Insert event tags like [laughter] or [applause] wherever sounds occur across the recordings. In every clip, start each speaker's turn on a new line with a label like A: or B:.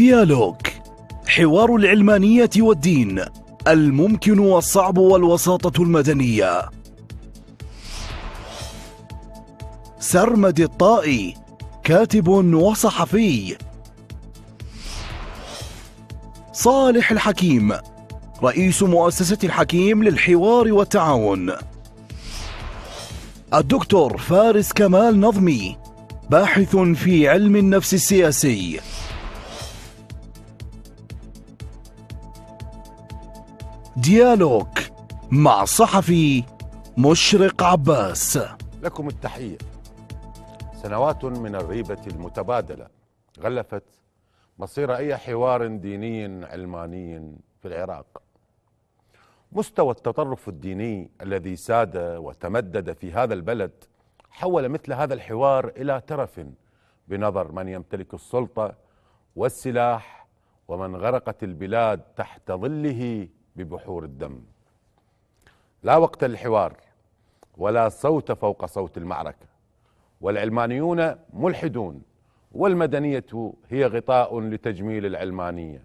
A: ديالوج حوار العلمانية والدين الممكن والصعب والوساطة المدنية سرمد الطائي كاتب وصحفي صالح الحكيم رئيس مؤسسة الحكيم للحوار والتعاون الدكتور فارس كمال نظمي باحث في علم النفس السياسي ديالوج مع
B: صحفي مشرق عباس
C: لكم التحية سنوات من الريبة المتبادلة غلفت مصير أي حوار ديني علماني في العراق مستوى التطرف الديني الذي ساد وتمدد في هذا البلد حول مثل هذا الحوار إلى ترف بنظر من يمتلك السلطة والسلاح ومن غرقت البلاد تحت ظله ببحور الدم لا وقت للحوار ولا صوت فوق صوت المعركة والعلمانيون ملحدون والمدنية هي غطاء لتجميل العلمانية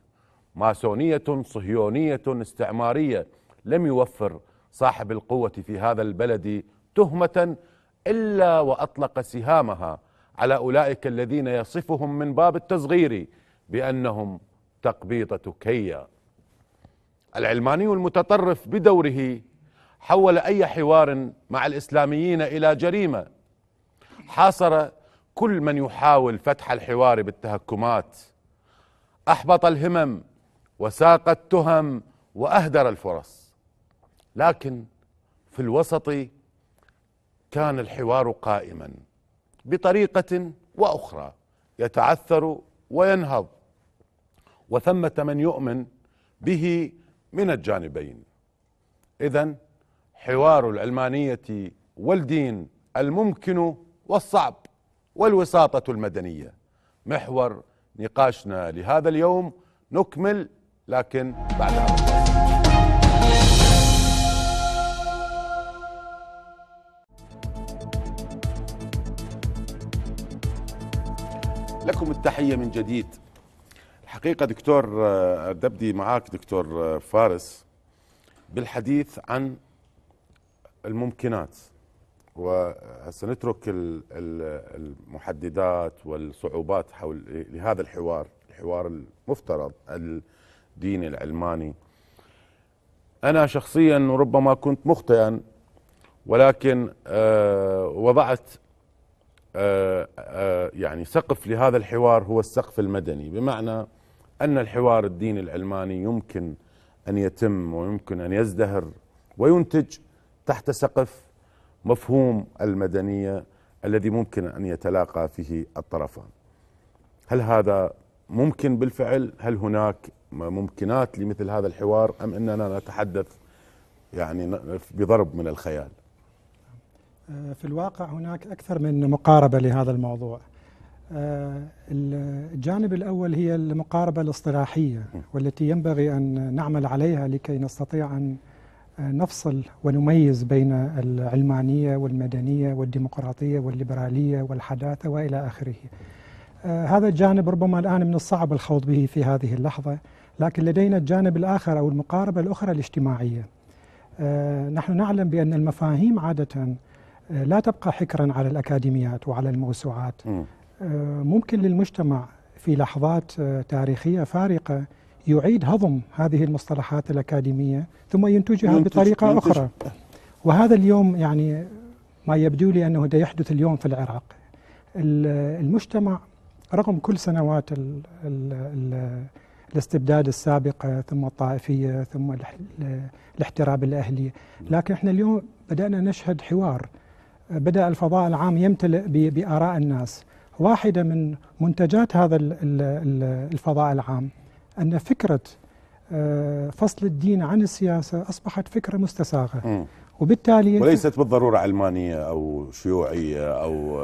C: ماسونية صهيونية استعمارية لم يوفر صاحب القوة في هذا البلد تهمة إلا وأطلق سهامها على أولئك الذين يصفهم من باب التصغير بأنهم تقبيطة كيّا العلماني المتطرف بدوره حول اي حوار مع الاسلاميين الى جريمه حاصر كل من يحاول فتح الحوار بالتهكمات احبط الهمم وساق التهم واهدر الفرص لكن في الوسط كان الحوار قائما بطريقه واخرى يتعثر وينهض وثمه من يؤمن به من الجانبين اذا حوار العلمانيه والدين الممكن والصعب والوساطه المدنيه محور نقاشنا لهذا اليوم نكمل لكن بعد هذا لكم التحيه من جديد حقيقة دكتور آه، بدي معاك دكتور آه، فارس بالحديث عن الممكنات وسنترك المحددات والصعوبات حول لهذا الحوار الحوار المفترض الديني العلماني أنا شخصيا ربما كنت مخطئا ولكن آه، وضعت يعني سقف لهذا الحوار هو السقف المدني بمعنى أن الحوار الديني العلماني يمكن أن يتم ويمكن أن يزدهر وينتج تحت سقف مفهوم المدنية الذي ممكن أن يتلاقى فيه الطرفان هل هذا ممكن بالفعل هل هناك ممكنات لمثل هذا الحوار أم أننا نتحدث يعني بضرب من الخيال
B: آه، في الواقع هناك أكثر من مقاربة لهذا الموضوع آه، الجانب الأول هي المقاربة الاصطلاحية والتي ينبغي أن نعمل عليها لكي نستطيع أن آه، نفصل ونميز بين العلمانية والمدنية والديمقراطية والليبرالية والحداثة وإلى آخره آه، هذا الجانب ربما الآن من الصعب الخوض به في هذه اللحظة لكن لدينا الجانب الآخر أو المقاربة الأخرى الاجتماعية نحن نعلم بأن المفاهيم عادة لا تبقى حكرا على الأكاديميات وعلى الموسوعات آه، ممكن للمجتمع في لحظات آه، تاريخية فارقة يعيد هضم هذه المصطلحات الأكاديمية ثم ينتجها ينتج بطريقة ينتج أخرى وهذا اليوم يعني ما يبدو لي أنه ده يحدث اليوم في العراق المجتمع رغم كل سنوات الـ الـ الـ الاستبداد السابق ثم الطائفية ثم الاحتراب الأهلي لكن احنا اليوم بدأنا نشهد حوار بدأ الفضاء العام يمتلئ بآراء الناس واحدة من منتجات هذا الفضاء العام أن فكرة آه، فصل الدين عن السياسة أصبحت فكرة مستساغة وبالتالي وليست
C: بالضرورة علمانية أو شيوعية أو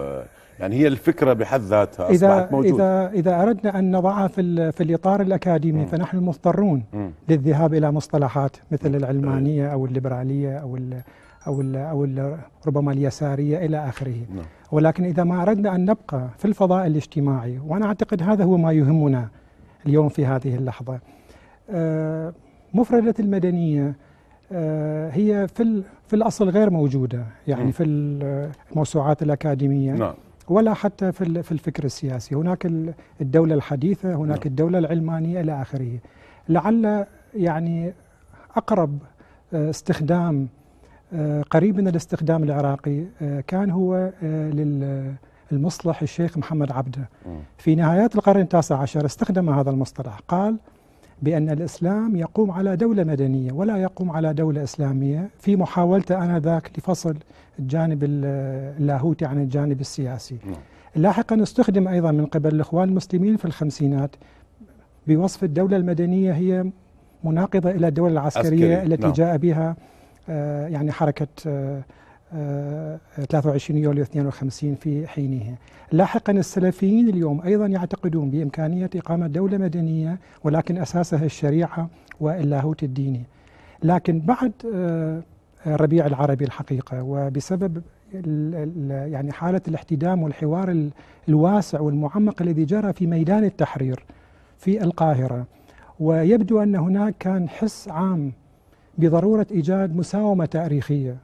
C: يعني هي الفكرة بحد ذاتها أصبحت إذا موجودة
B: إذا, إذا أردنا أن نضعها في, في الإطار الأكاديمي م. فنحن مضطرون م. للذهاب إلى مصطلحات مثل العلمانية أو الليبرالية أو أو ال أو ال ربما اليسارية إلى آخره نعم. ولكن إذا ما أردنا أن نبقى في الفضاء الاجتماعي وأنا أعتقد هذا هو ما يهمنا اليوم في هذه اللحظة آه، مفردة المدنية آه، هي في في الأصل غير موجودة يعني م. نعم. في الموسوعات الأكاديمية نعم. ولا حتى في في الفكر السياسي هناك الدولة الحديثة هناك نعم. الدولة العلمانية إلى آخره لعل يعني أقرب آه، استخدام آه، قريب من الاستخدام العراقي آه، كان هو آه، للمصلح الشيخ محمد عبده في نهايات القرن التاسع عشر استخدم هذا المصطلح قال بأن الإسلام يقوم على دولة مدنية ولا يقوم على دولة إسلامية في محاولته آنذاك لفصل الجانب اللاهوتي عن الجانب السياسي لاحقا استخدم أيضا من قبل الإخوان المسلمين في الخمسينات بوصف الدولة المدنية هي مناقضة إلى الدولة العسكرية التي نعم. جاء بها آه، يعني حركة 23 آه، آه، يوليو 52 في حينها لاحقا السلفيين اليوم أيضا يعتقدون بإمكانية إقامة دولة مدنية ولكن أساسها الشريعة واللاهوت الديني لكن بعد الربيع العربي الحقيقة وبسبب يعني حالة الاحتدام والحوار الواسع والمعمق الذي جرى في ميدان التحرير في القاهرة ويبدو أن هناك كان حس عام بضرورة إيجاد مساومة تاريخية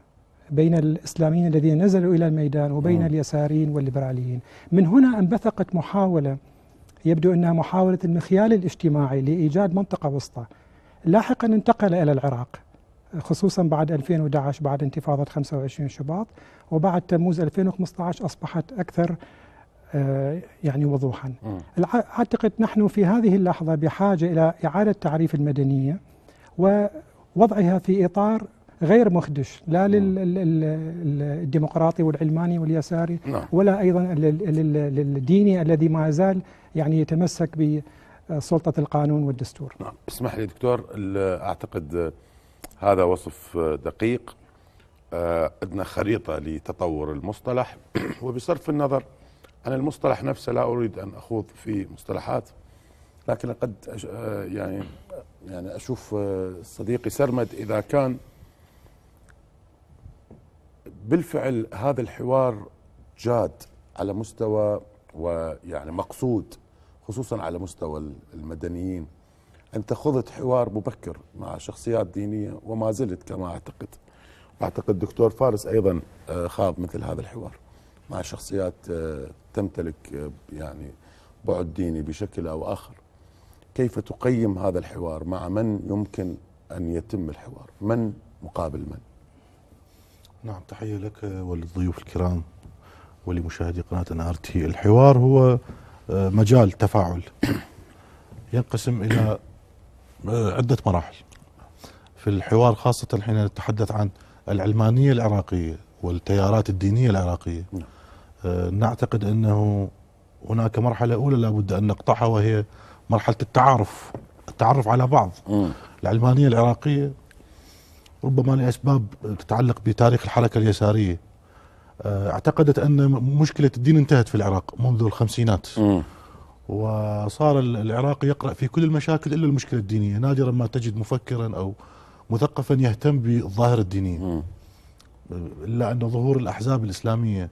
B: بين الإسلاميين الذين نزلوا إلى الميدان وبين نعم. اليساريين والليبراليين من هنا انبثقت محاولة يبدو أنها محاولة المخيال الاجتماعي لإيجاد منطقة وسطى لاحقا انتقل إلى العراق خصوصا بعد 2011 بعد انتفاضة 25 شباط وبعد تموز 2015 أصبحت أكثر آه، يعني وضوحا أعتقد نحن في هذه اللحظة بحاجة إلى إعادة تعريف المدنية وضعها في إطار غير مخدش لا للديمقراطي والعلماني واليساري نعم. ولا أيضا للديني الذي ما زال يعني يتمسك بسلطة القانون والدستور نعم
C: اسمح لي دكتور أعتقد هذا وصف دقيق آه، أدنى خريطة لتطور المصطلح [clears throat] وبصرف النظر عن المصطلح نفسه لا أريد أن أخوض في مصطلحات لكن قد آه، يعني يعني اشوف آه، صديقي سرمد اذا كان بالفعل هذا الحوار جاد على مستوى ويعني مقصود خصوصا على مستوى المدنيين انت خضت حوار مبكر مع شخصيات دينيه وما زلت كما اعتقد اعتقد دكتور فارس ايضا آه، خاض مثل هذا الحوار مع شخصيات آه، تمتلك يعني بعد ديني بشكل او اخر كيف تقيم هذا الحوار مع من يمكن أن يتم الحوار من مقابل من
A: نعم تحية لك وللضيوف الكرام ولمشاهدي قناة تي الحوار هو آه، مجال تفاعل [clears throat] ينقسم إلى آه، عدة مراحل في الحوار خاصة حين نتحدث عن العلمانية العراقية والتيارات الدينية العراقية نعم. آه، نعتقد أنه هناك مرحلة أولى لابد أن نقطعها وهي مرحله التعارف التعرف على بعض العلمانيه العراقيه ربما لاسباب تتعلق بتاريخ الحركه اليساريه آه، اعتقدت ان مشكله الدين انتهت في العراق منذ الخمسينات وصار العراق يقرا في كل المشاكل الا المشكله الدينيه نادرا ما تجد مفكرا او مثقفا يهتم بالظاهره الدينيه الا ان ظهور الاحزاب الاسلاميه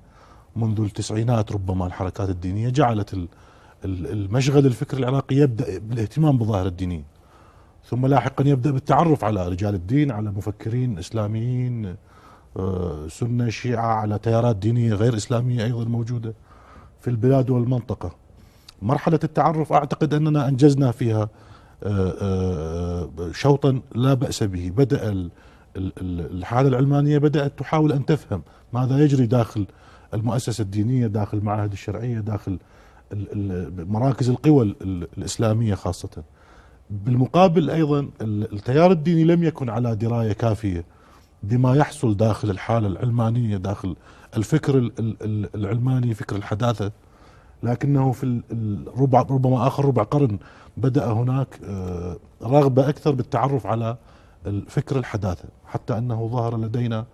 A: منذ التسعينات ربما الحركات الدينيه جعلت المشغل الفكري العراقي يبدأ بالاهتمام بالظاهرة الدينية ثم لاحقا يبدأ بالتعرف على رجال الدين على مفكرين إسلاميين آه، سنة شيعة على تيارات دينية غير إسلامية أيضا موجودة في البلاد والمنطقة مرحلة التعرف أعتقد أننا أنجزنا فيها آه، آه، شوطا لا بأس به بدأ الحالة العلمانية بدأت تحاول أن تفهم ماذا يجري داخل المؤسسة الدينية داخل المعاهد الشرعية داخل مراكز القوى الإسلامية خاصة بالمقابل أيضا التيار الديني لم يكن على دراية كافية بما يحصل داخل الحالة العلمانية داخل الفكر العلماني فكر الحداثة لكنه في الربع ربما آخر ربع قرن بدأ هناك آه، رغبة أكثر بالتعرف على فكر الحداثة حتى أنه ظهر لدينا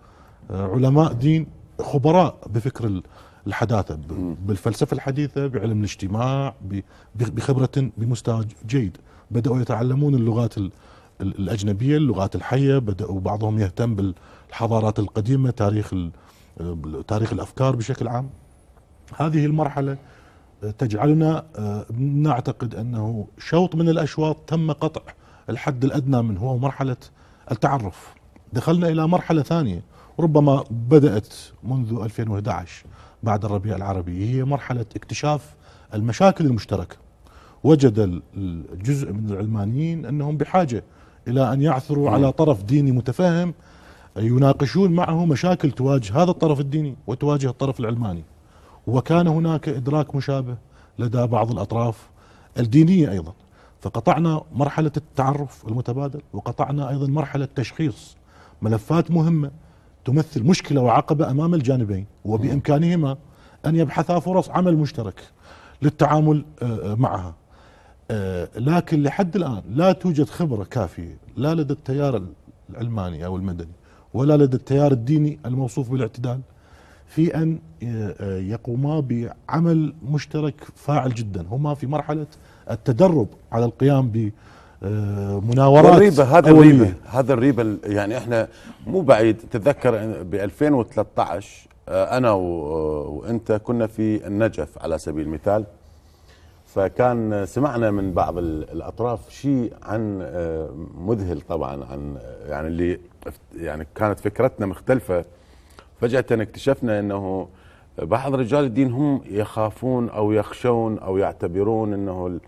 A: آه، علماء دين خبراء بفكر الحداثه بالفلسفه الحديثه بعلم الاجتماع بخبره بمستوى جيد بداوا يتعلمون اللغات الاجنبيه اللغات الحيه بداوا بعضهم يهتم بالحضارات القديمه تاريخ تاريخ الافكار بشكل عام هذه المرحله آه، تجعلنا آه، نعتقد انه شوط من الاشواط تم قطع الحد الادنى منه هو مرحله التعرف دخلنا الى مرحله ثانيه ربما بدات منذ 2011 بعد الربيع العربي هي مرحلة اكتشاف المشاكل المشتركة وجد الجزء من العلمانيين أنهم بحاجة إلى أن يعثروا على طرف ديني متفاهم يناقشون معه مشاكل تواجه هذا الطرف الديني وتواجه الطرف العلماني وكان هناك إدراك مشابه لدى بعض الأطراف الدينية أيضا فقطعنا مرحلة التعرف المتبادل وقطعنا أيضا مرحلة تشخيص ملفات مهمة تمثل مشكلة وعقبة أمام الجانبين وبإمكانهما أن يبحثا فرص عمل مشترك للتعامل آه، آه، معها آه، لكن لحد الآن لا توجد خبرة كافية لا لدى التيار العلماني أو المدني ولا لدى التيار الديني الموصوف بالاعتدال في أن يقوما بعمل مشترك فاعل جدا هما في مرحلة التدرب على القيام ب
B: مناورات الريبة هذا الريبة
C: هذا الريبة يعني احنا مو بعيد تتذكر ب 2013 آه، انا آه، وانت كنا في النجف على سبيل المثال فكان سمعنا من بعض الاطراف شيء عن آه، مذهل طبعا عن يعني اللي يعني كانت فكرتنا مختلفه فجاه اكتشفنا انه بعض رجال الدين هم يخافون او يخشون او يعتبرون انه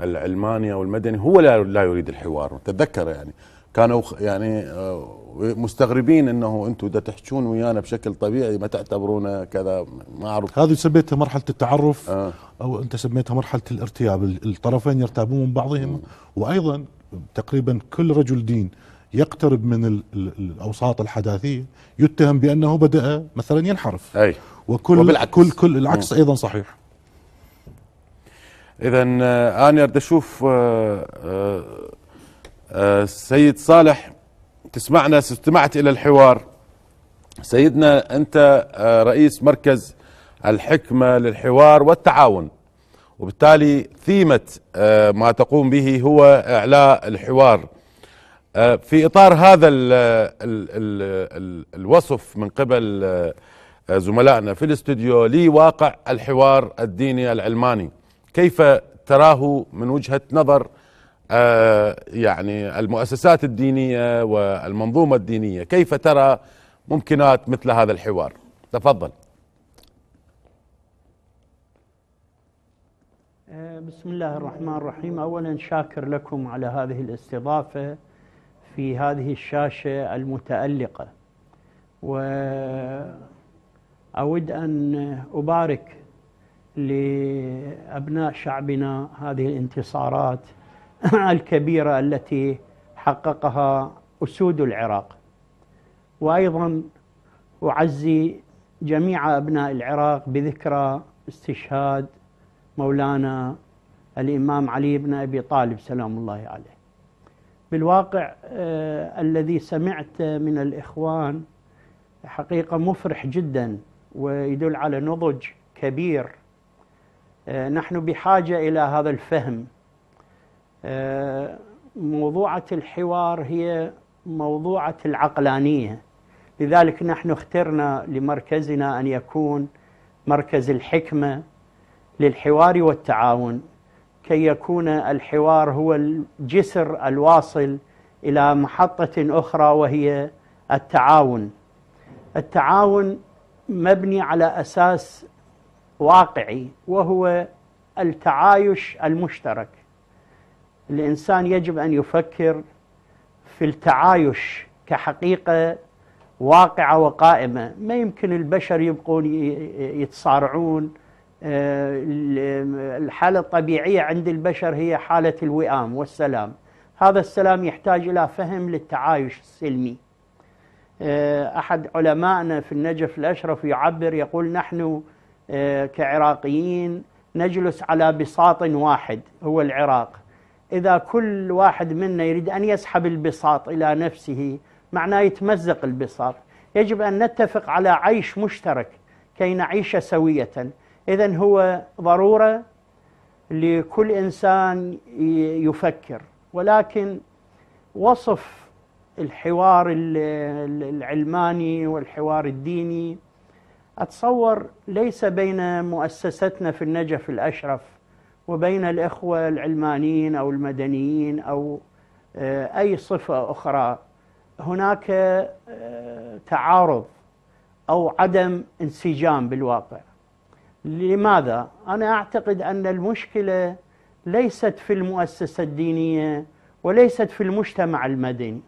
C: العلماني او المدني هو لا, لا يريد الحوار تتذكر يعني كانوا يعني آه، مستغربين انه انتم اذا تحجون ويانا بشكل طبيعي ما تعتبرونا كذا ما اعرف
A: هذه سميتها مرحله التعرف آه. او انت سميتها مرحله الارتياب الطرفين يرتابون من بعضهم م. وايضا تقريبا كل رجل دين يقترب من الاوساط الحداثيه يتهم بانه بدا مثلا ينحرف اي وكل وبالعكس. كل كل العكس م. ايضا صحيح
C: اذا آه، انا بدي اشوف السيد آه، آه، صالح تسمعنا استمعت الى الحوار سيدنا انت رئيس مركز الحكمه للحوار والتعاون وبالتالي ثيمه ما تقوم به هو اعلاء الحوار في اطار هذا الوصف من قبل زملائنا في الاستوديو لواقع الحوار الديني العلماني كيف تراه من وجهه نظر آه، يعني المؤسسات الدينيه والمنظومه الدينيه كيف ترى ممكنات مثل هذا الحوار تفضل
D: آه، بسم الله الرحمن الرحيم اولا شاكر لكم على هذه الاستضافه في هذه الشاشه المتالقه واود ان ابارك لأبناء شعبنا هذه الانتصارات [laughs] الكبيرة التي حققها أسود العراق وأيضا أعزي جميع أبناء العراق بذكرى استشهاد مولانا الإمام علي بن أبي طالب سلام الله عليه بالواقع آه الذي سمعت من الإخوان حقيقة مفرح جدا ويدل على نضج كبير آه، نحن بحاجة إلى هذا الفهم آه، موضوعة الحوار هي موضوعة العقلانية لذلك نحن اخترنا لمركزنا أن يكون مركز الحكمة للحوار والتعاون كي يكون الحوار هو الجسر الواصل إلى محطة أخرى وهي التعاون التعاون مبني على أساس واقعي وهو التعايش المشترك الإنسان يجب أن يفكر في التعايش كحقيقة واقعة وقائمة ما يمكن البشر يبقون يتصارعون آه، الحالة الطبيعية عند البشر هي حالة الوئام والسلام هذا السلام يحتاج إلى فهم للتعايش السلمي آه، أحد علمائنا في النجف الأشرف يعبر يقول نحن آه، كعراقيين نجلس على بساط واحد هو العراق إذا كل واحد منا يريد أن يسحب البساط إلى نفسه معناه يتمزق البساط يجب أن نتفق على عيش مشترك كي نعيش سوية إذا هو ضرورة لكل إنسان يفكر ولكن وصف الحوار العلماني والحوار الديني أتصور ليس بين مؤسستنا في النجف الأشرف وبين الإخوة العلمانيين أو المدنيين أو آه، أي صفة أخرى هناك آه، تعارض أو عدم انسجام بالواقع لماذا؟ أنا أعتقد أن المشكلة ليست في المؤسسة الدينية وليست في المجتمع المدني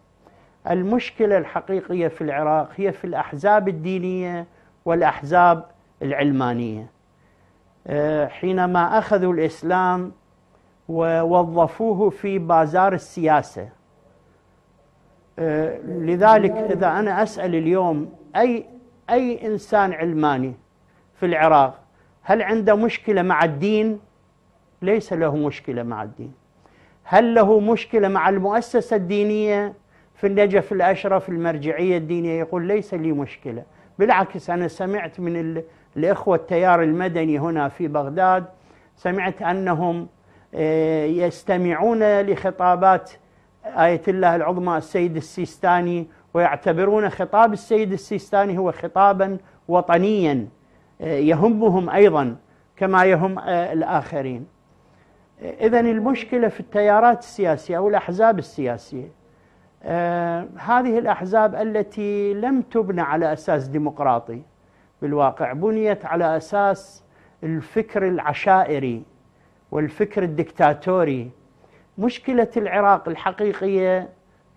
D: المشكلة الحقيقية في العراق هي في الأحزاب الدينية والأحزاب العلمانية آه، حينما أخذوا الإسلام ووظفوه في بازار السياسة آه، لذلك إذا أنا أسأل اليوم أي أي إنسان علماني في العراق هل عنده مشكلة مع الدين؟ ليس له مشكلة مع الدين هل له مشكلة مع المؤسسة الدينية في النجف الأشرف المرجعية الدينية يقول ليس لي مشكلة بالعكس أنا سمعت من الإخوة التيار المدني هنا في بغداد سمعت أنهم آه، يستمعون لخطابات آية الله العظمى السيد السيستاني ويعتبرون خطاب السيد السيستاني هو خطابا وطنيا آه، يهمهم أيضا كما يهم آه، الآخرين إذا المشكلة في التيارات السياسية أو الأحزاب السياسية آه، هذه الأحزاب التي لم تبنى على أساس ديمقراطي بالواقع بنيت على أساس الفكر العشائري والفكر الدكتاتوري مشكلة العراق الحقيقية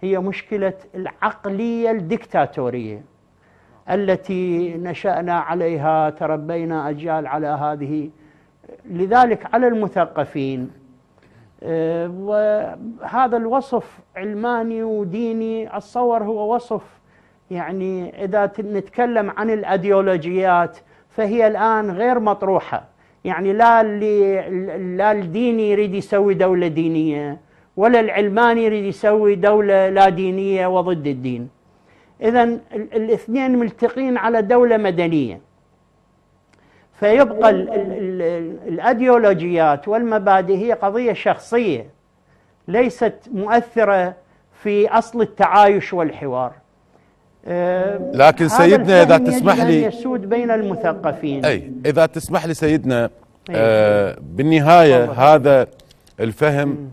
D: هي مشكلة العقلية الدكتاتورية التي نشأنا عليها تربينا أجيال على هذه لذلك على المثقفين آه، وهذا الوصف علماني وديني أتصور هو وصف يعني إذا نتكلم عن الأديولوجيات فهي الآن غير مطروحة يعني لا اللي لا الديني يريد يسوي دولة دينية ولا العلماني يريد يسوي دولة لا دينية وضد الدين إذا الاثنين ملتقين على دولة مدنية فيبقى الأديولوجيات والمبادئ هي قضية شخصية ليست مؤثرة في أصل التعايش والحوار آه، لكن سيدنا إذا تسمح لي يسود بين المثقفين أي
C: إذا تسمح لي سيدنا آه بالنهاية هذا الفهم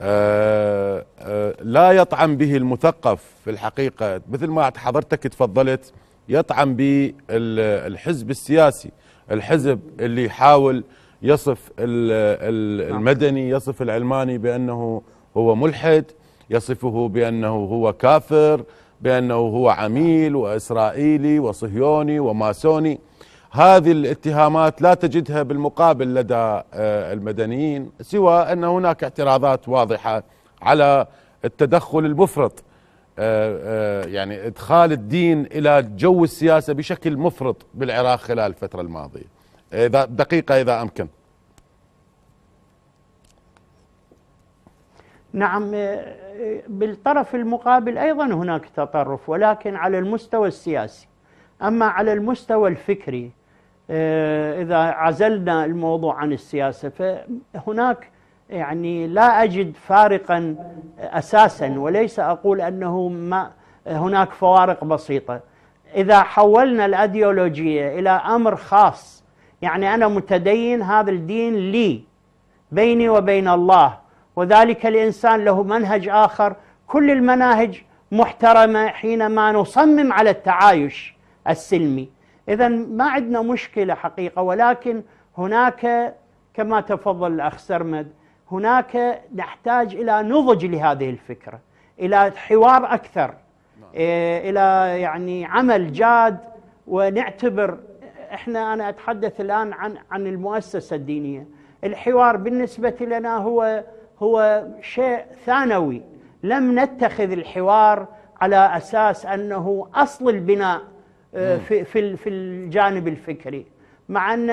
C: آه آه لا يطعم به المثقف في الحقيقة مثل ما حضرتك تفضلت يطعم به الحزب السياسي الحزب اللي يحاول يصف نعم. المدني يصف العلماني بأنه هو ملحد يصفه بأنه هو كافر بأنه هو عميل وإسرائيلي وصهيوني وماسوني هذه الاتهامات لا تجدها بالمقابل لدى آه، المدنيين سوى أن هناك اعتراضات واضحة على التدخل المفرط آه، آه، يعني ادخال الدين الى جو السياسه بشكل مفرط بالعراق خلال الفتره الماضيه اذا دقيقه اذا امكن
D: نعم آه، بالطرف المقابل ايضا هناك تطرف ولكن على المستوى السياسي اما على المستوى الفكري اذا عزلنا الموضوع عن السياسه فهناك يعني لا أجد فارقا أساسا وليس أقول أنه ما هناك فوارق بسيطة إذا حولنا الأديولوجية إلى أمر خاص يعني أنا متدين هذا الدين لي بيني وبين الله وذلك الإنسان له منهج آخر كل المناهج محترمة حينما نصمم على التعايش السلمي إذا ما عندنا مشكلة حقيقة ولكن هناك كما تفضل الأخ سرمد هناك نحتاج الى نضج لهذه الفكره الى حوار اكثر نعم. إيه، الى يعني عمل جاد ونعتبر احنا انا اتحدث الان عن عن المؤسسه الدينيه الحوار بالنسبه لنا هو هو شيء ثانوي لم نتخذ الحوار على اساس انه اصل البناء إيه، نعم. في في الجانب الفكري مع أن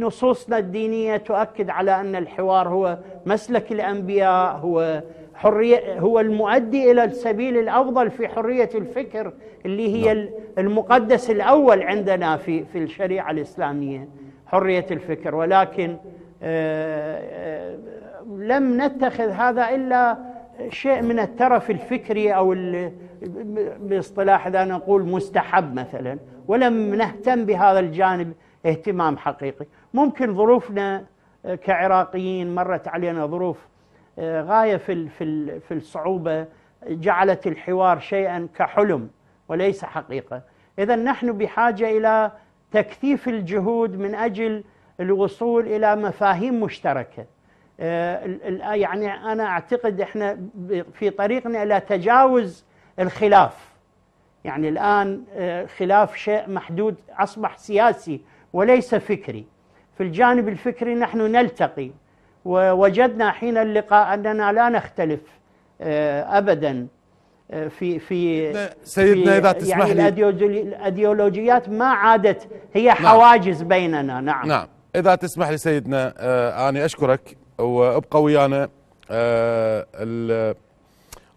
D: نصوصنا الدينية تؤكد على أن الحوار هو مسلك الأنبياء هو حرية هو المؤدي إلى السبيل الأفضل في حرية الفكر اللي هي نعم. المقدس الأول عندنا في في الشريعة الإسلامية حرية الفكر ولكن آه، آه، لم نتخذ هذا إلا شيء من الترف الفكري أو باصطلاح إذا نقول مستحب مثلا ولم نهتم بهذا الجانب اهتمام حقيقي ممكن ظروفنا آه، كعراقيين مرت علينا ظروف آه، غايه في في الصعوبه جعلت الحوار شيئا كحلم وليس حقيقه اذا نحن بحاجه الى تكثيف الجهود من اجل الوصول الى مفاهيم مشتركه آه، يعني انا اعتقد احنا في طريقنا الى تجاوز الخلاف يعني الان خلاف شيء محدود اصبح سياسي وليس فكري في الجانب الفكري نحن نلتقي ووجدنا حين اللقاء أننا لا نختلف آه، أبدا آه، في في سيدنا إذا تسمح يعني لي الأديولوجيات ما عادت هي نعم. حواجز نعم بيننا نعم
C: نعم إذا تسمح لي سيدنا آه، أنا أشكرك وابقى ويانا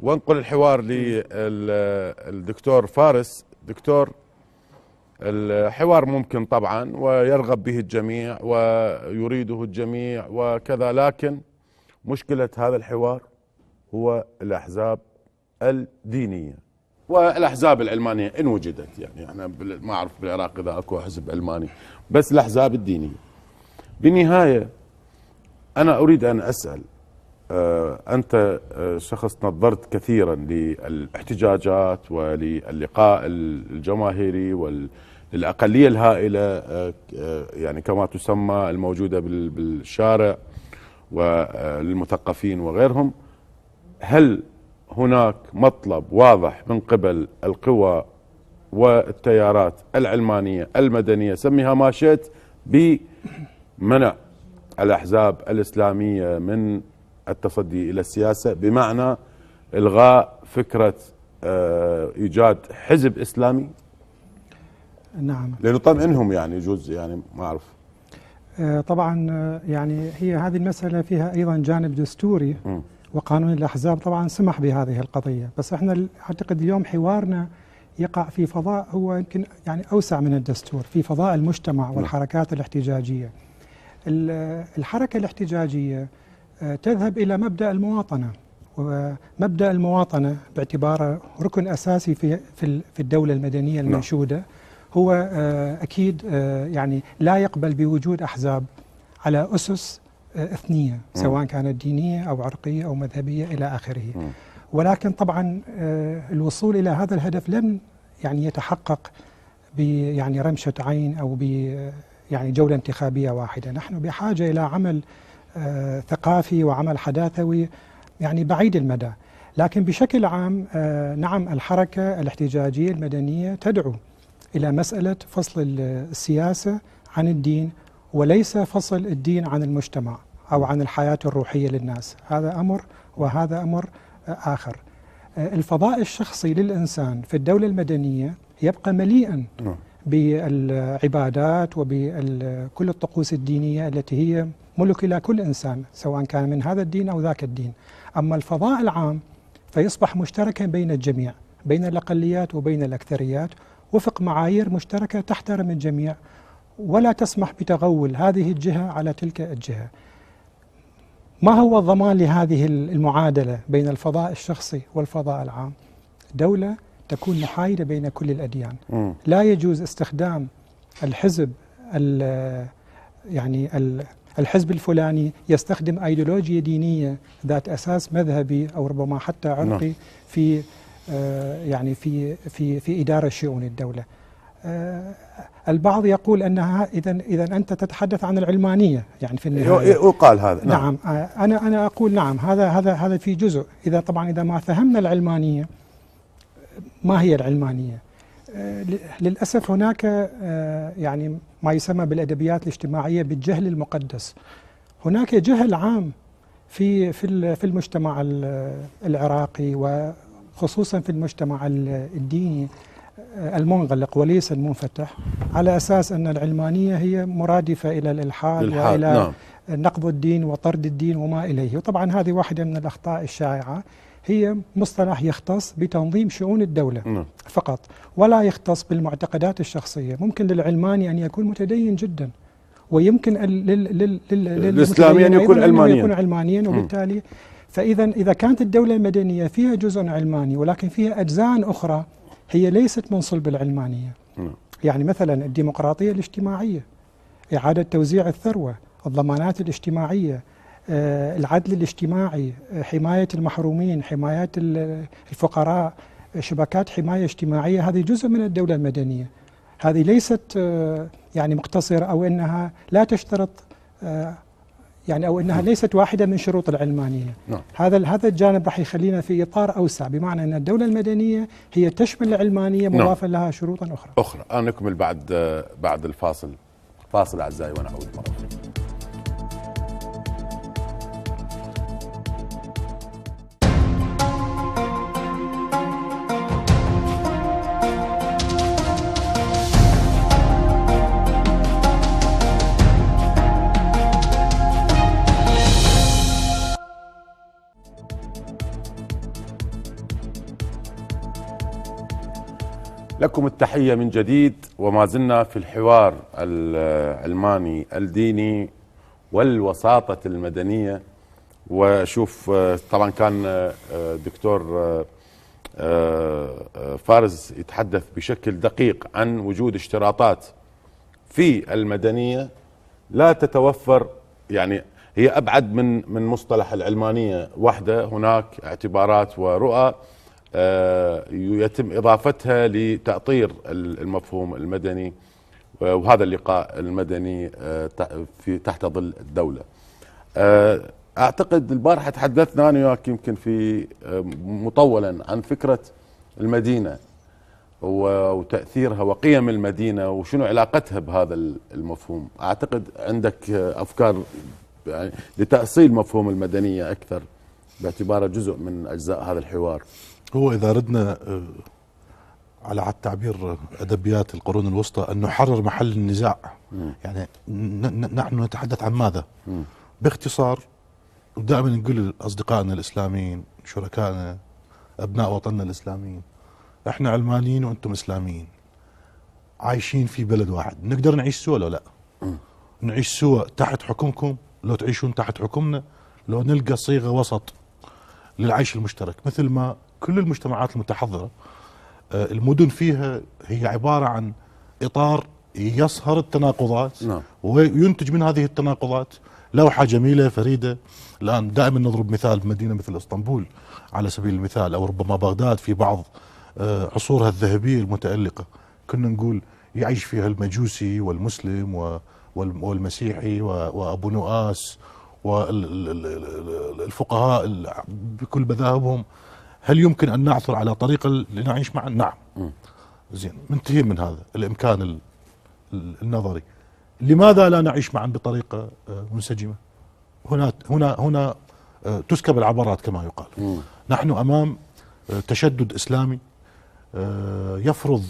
C: وانقل الحوار للدكتور فارس دكتور الحوار ممكن طبعا ويرغب به الجميع ويريده الجميع وكذا لكن مشكلة هذا الحوار هو الأحزاب الدينية والأحزاب العلمانية إن وجدت يعني أنا ما أعرف بالعراق إذا أكو حزب علماني بس الأحزاب الدينية بالنهاية أنا أريد أن أسأل آه، أنت آه، شخص نظرت كثيرا للاحتجاجات وللقاء الجماهيري وال للأقلية الهائلة آه، آه، يعني كما تسمى الموجودة بالشارع وللمثقفين وغيرهم هل هناك مطلب واضح من قبل القوى والتيارات العلمانية المدنية سميها ما شئت بمنع الأحزاب الإسلامية من التصدي إلى السياسة بمعنى إلغاء فكرة آه، إيجاد حزب إسلامي نعم لانه طمئنهم يعني جزء يعني ما أعرف
B: آه، طبعا آه، يعني هي هذه المسألة فيها أيضا جانب دستوري م. وقانون الأحزاب طبعا سمح بهذه القضية بس احنا أعتقد اليوم حوارنا يقع في فضاء هو يمكن يعني أوسع من الدستور في فضاء المجتمع نعم. والحركات الاحتجاجية الحركة الاحتجاجية آه، تذهب إلى مبدأ المواطنة ومبدأ المواطنة باعتباره ركن أساسي في في الدولة المدنية نعم. المنشودة هو آه، أكيد آه، يعني لا يقبل بوجود أحزاب على أسس آه، إثنية سواء كانت دينية أو عرقية أو مذهبية إلى آخره ولكن طبعا الوصول إلى هذا الهدف لن يعني يتحقق يعني رمشة عين أو ب يعني جولة انتخابية واحدة نحن بحاجة إلى عمل ثقافي وعمل حداثوي يعني بعيد المدى لكن بشكل عام نعم الحركة الاحتجاجية المدنية تدعو إلى مسألة فصل السياسة عن الدين وليس فصل الدين عن المجتمع أو عن الحياة الروحية للناس هذا أمر وهذا أمر آخر آه، الفضاء الشخصي للإنسان في الدولة المدنية يبقى مليئا نعم. بالعبادات وبكل الطقوس الدينية التي هي ملك إلى كل إنسان سواء كان من هذا الدين أو ذاك الدين أما الفضاء العام فيصبح مشتركا بين الجميع بين الأقليات وبين الأكثريات وفق معايير مشتركة تحترم الجميع ولا تسمح بتغول هذه الجهة على تلك الجهة ما هو الضمان لهذه المعادلة بين الفضاء الشخصي والفضاء العام دولة تكون محايدة بين كل الأديان لا يجوز استخدام الحزب ال يعني الحزب الفلاني يستخدم ايديولوجيا دينيه ذات اساس مذهبي او ربما حتى عرقي نعم. في آه، يعني في في في إدارة شؤون الدولة آه، البعض يقول انها اذا اذا انت تتحدث عن العلمانيه يعني في النهايه يقال هذا نعم, نعم آه، انا انا اقول نعم هذا هذا هذا في جزء اذا طبعا اذا ما فهمنا العلمانيه ما هي العلمانيه للاسف هناك يعني ما يسمى بالادبيات الاجتماعيه بالجهل المقدس هناك جهل عام في في في المجتمع العراقي خصوصا في المجتمع الديني آه، المنغلق وليس المنفتح على أساس أن العلمانية هي مرادفة إلى الإلحاد للحاد. وإلى نعم. نقض الدين وطرد الدين وما إليه وطبعا هذه واحدة من الأخطاء الشائعة هي مصطلح يختص بتنظيم شؤون الدولة نعم. فقط ولا يختص بالمعتقدات الشخصية ممكن للعلماني أن يكون متدين جدا ويمكن للإسلامي أن يكون علمانيا يكون علمانيا وبالتالي م. فإذا إذا كانت الدولة المدنية فيها جزء علماني ولكن فيها أجزاء أخرى هي ليست من صلب العلمانية نعم. يعني مثلا الديمقراطية الاجتماعية إعادة توزيع الثروة الضمانات الاجتماعية آه، العدل الاجتماعي آه، حماية المحرومين حماية الفقراء شبكات حماية اجتماعية هذه جزء من الدولة المدنية هذه ليست آه، يعني مقتصرة أو أنها لا تشترط يعني او انها نعم. ليست واحده من شروط العلمانيه نعم. هذا هذا الجانب راح يخلينا في اطار اوسع بمعنى ان الدوله المدنيه هي تشمل العلمانيه نعم. مضافا نعم. لها شروطا اخرى
C: اخرى انا نكمل بعد بعد الفاصل فاصل اعزائي ونعود مره لكم التحية من جديد وما زلنا في الحوار العلماني الديني والوساطة المدنية وشوف طبعا كان آه، دكتور آه، آه، فارز يتحدث بشكل دقيق عن وجود اشتراطات في المدنية لا تتوفر يعني هي أبعد من من مصطلح العلمانية وحده هناك اعتبارات ورؤى آه، يتم اضافتها لتاطير المفهوم المدني وهذا اللقاء المدني آه، في تحت ظل الدوله. آه، اعتقد البارحه تحدثنا انا وياك يمكن في مطولا عن فكره المدينه وتاثيرها وقيم المدينه وشنو علاقتها بهذا المفهوم. اعتقد عندك افكار يعني لتاصيل مفهوم المدنيه اكثر باعتباره جزء من اجزاء هذا الحوار.
A: هو إذا ردنا آه، على التعبير آه، أدبيات القرون الوسطى أن نحرر محل النزاع م. يعني نحن نتحدث عن ماذا م. باختصار دائما نقول لأصدقائنا الإسلاميين شركائنا أبناء وطننا الإسلاميين إحنا علمانيين وأنتم إسلاميين عايشين في بلد واحد نقدر نعيش سوا لو لا م. نعيش سوا تحت حكمكم لو تعيشون تحت حكمنا لو نلقى صيغة وسط للعيش المشترك مثل ما كل المجتمعات المتحضرة آه، المدن فيها هي عبارة عن إطار يصهر التناقضات نعم. وينتج من هذه التناقضات لوحة جميلة فريدة الآن دائما نضرب مثال بمدينة مثل اسطنبول على سبيل المثال أو ربما بغداد في بعض آه، عصورها الذهبية المتألقة كنا نقول يعيش فيها المجوسي والمسلم والمسيحي وأبو نؤاس والفقهاء بكل مذاهبهم هل يمكن أن نعثر على طريقة لنعيش معا نعم زين منتهي من هذا الإمكان النظري لماذا لا نعيش معا بطريقة آه، منسجمة هنا هنا هنا آه، تسكب العبرات كما يقال م. نحن أمام آه، تشدد إسلامي يفرض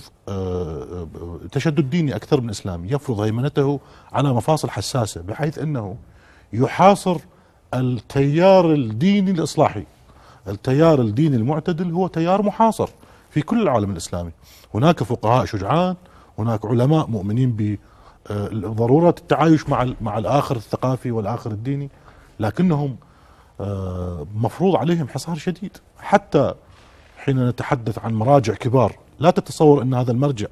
A: تشدد ديني أكثر من إسلامي يفرض هيمنته على مفاصل حساسة بحيث أنه يحاصر التيار الديني الإصلاحي التيار الديني المعتدل هو تيار محاصر في كل العالم الإسلامي هناك فقهاء شجعان هناك علماء مؤمنين بضرورة آه، التعايش مع مع الآخر الثقافي والآخر الديني لكنهم آه، مفروض عليهم حصار شديد حتى حين نتحدث عن مراجع كبار لا تتصور أن هذا المرجع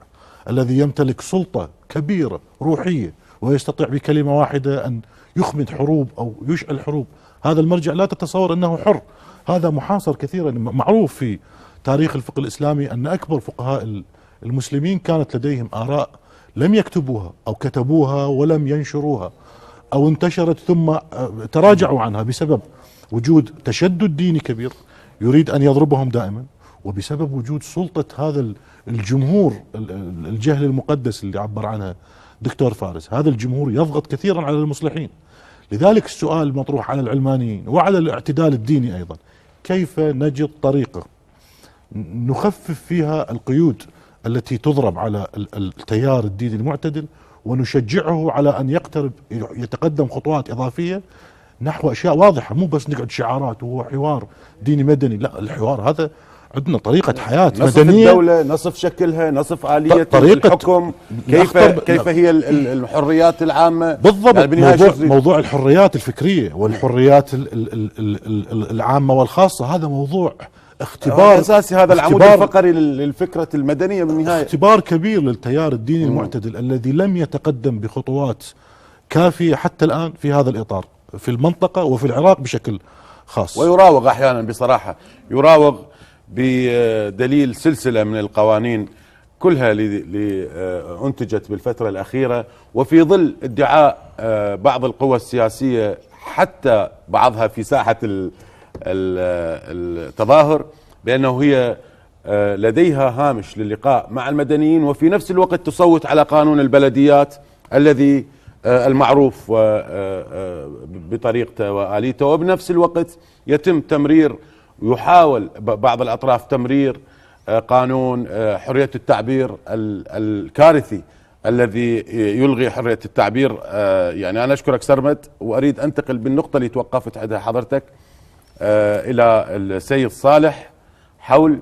A: الذي يمتلك سلطة كبيرة روحية ويستطيع بكلمة واحدة أن يخمد حروب أو يشعل حروب هذا المرجع لا تتصور أنه حر هذا محاصر كثيرا معروف في تاريخ الفقه الإسلامي أن أكبر فقهاء المسلمين كانت لديهم آراء لم يكتبوها أو كتبوها ولم ينشروها أو انتشرت ثم آه، تراجعوا عنها بسبب وجود تشدد ديني كبير يريد أن يضربهم دائما وبسبب وجود سلطة هذا الجمهور الجهل المقدس اللي عبر عنها دكتور فارس هذا الجمهور يضغط كثيرا على المصلحين لذلك السؤال المطروح على العلمانيين وعلى الاعتدال الديني أيضا كيف نجد طريقة نخفف فيها القيود التي تضرب على التيار الديني المعتدل ونشجعه على أن يقترب يتقدم خطوات إضافية نحو أشياء واضحة مو بس نقعد شعارات وهو حوار ديني مدني لا الحوار هذا عندنا طريقة حياة نصف مدنية
C: الدولة نصف شكلها نصف آلية طريقة
A: الحكم كيف كيف نعم. هي
C: الحريات العامة بالضبط يعني موضوع,
A: موضوع الحريات الفكرية والحريات الـ الـ الـ العامة والخاصة هذا موضوع اختبار اساسي هذا العمود الفقري
C: للفكره المدنيه بالنهايه
A: اختبار كبير للتيار الديني المعتدل الذي لم يتقدم بخطوات كافيه حتى الان في هذا الاطار في المنطقه وفي العراق بشكل خاص
C: ويراوغ احيانا بصراحه يراوغ بدليل سلسلة من القوانين كلها اللي آه، أنتجت بالفترة الأخيرة وفي ظل ادعاء آه، بعض القوى السياسية حتى بعضها في ساحة التظاهر بأنه هي آه، لديها هامش للقاء مع المدنيين وفي نفس الوقت تصوت على قانون البلديات الذي المعروف بطريقته وآليته وبنفس الوقت يتم تمرير ويحاول بعض الأطراف تمرير آه، قانون آه، حرية التعبير الكارثي الذي يلغي حرية التعبير آه، يعني أنا أشكرك سرمت وأريد أنتقل بالنقطة اللي توقفت عندها حضرتك إلى السيد صالح حول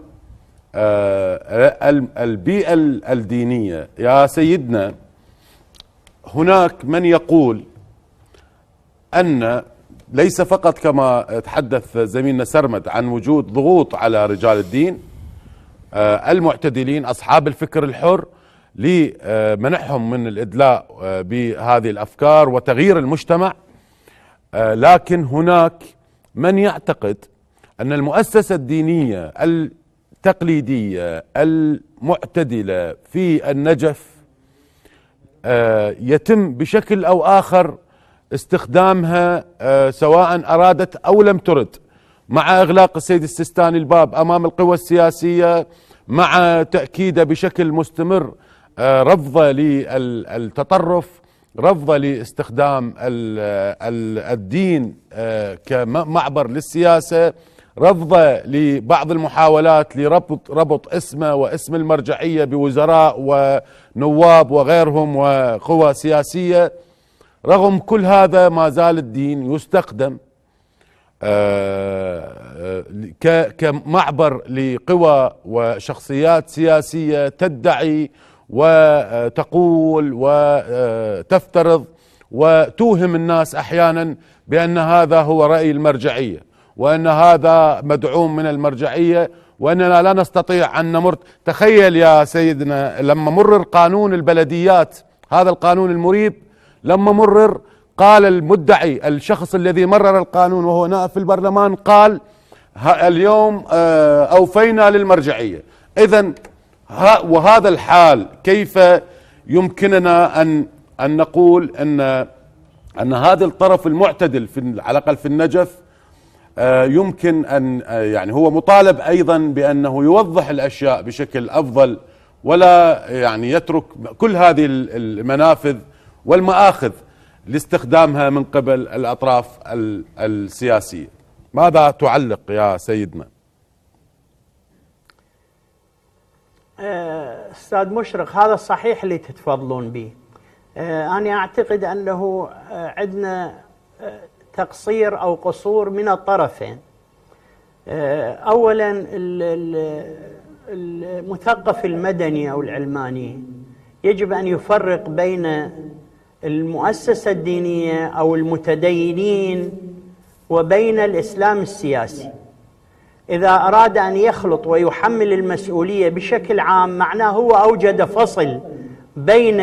C: البيئة الدينية يا سيدنا هناك من يقول أن ليس فقط كما تحدث زميلنا سرمد عن وجود ضغوط على رجال الدين آه، المعتدلين أصحاب الفكر الحر لمنعهم من الإدلاء آه، بهذه الأفكار وتغيير المجتمع آه، لكن هناك من يعتقد أن المؤسسة الدينية التقليدية المعتدلة في النجف يتم بشكل أو آخر استخدامها آه، سواء أرادت أو لم ترد مع إغلاق السيد السيستاني الباب أمام القوى السياسية مع تأكيده بشكل مستمر آه، رفضه للتطرف رفضه لاستخدام الدين آه، كمعبر للسياسه رفضه لبعض المحاولات لربط ربط اسمه واسم المرجعيه بوزراء ونواب وغيرهم وقوى سياسيه رغم كل هذا ما زال الدين يستخدم آه، آه، كمعبر لقوى وشخصيات سياسيه تدعي وتقول وتفترض وتوهم الناس احيانا بان هذا هو راي المرجعيه وان هذا مدعوم من المرجعيه واننا لا نستطيع ان نمر تخيل يا سيدنا لما مر القانون البلديات هذا القانون المريب لما مرر قال المدعي الشخص الذي مرر القانون وهو نائب في البرلمان قال اليوم آه، أوفينا للمرجعية إذا وهذا الحال كيف يمكننا أن أن نقول أن أن هذا الطرف المعتدل في على الأقل في النجف آه، يمكن أن آه، يعني هو مطالب أيضا بأنه يوضح الأشياء بشكل أفضل ولا يعني يترك كل هذه المنافذ والمآخذ لاستخدامها من قبل الأطراف السياسية ماذا تعلق يا سيدنا
D: آه، أستاذ مشرق هذا الصحيح اللي تتفضلون به آه، أنا أعتقد أنه آه، عندنا تقصير أو قصور من الطرفين أولا المثقف المدني أو العلماني يجب أن يفرق بين المؤسسه الدينيه او المتدينين وبين الاسلام السياسي اذا اراد ان يخلط ويحمل المسؤوليه بشكل عام معناه هو اوجد فصل بين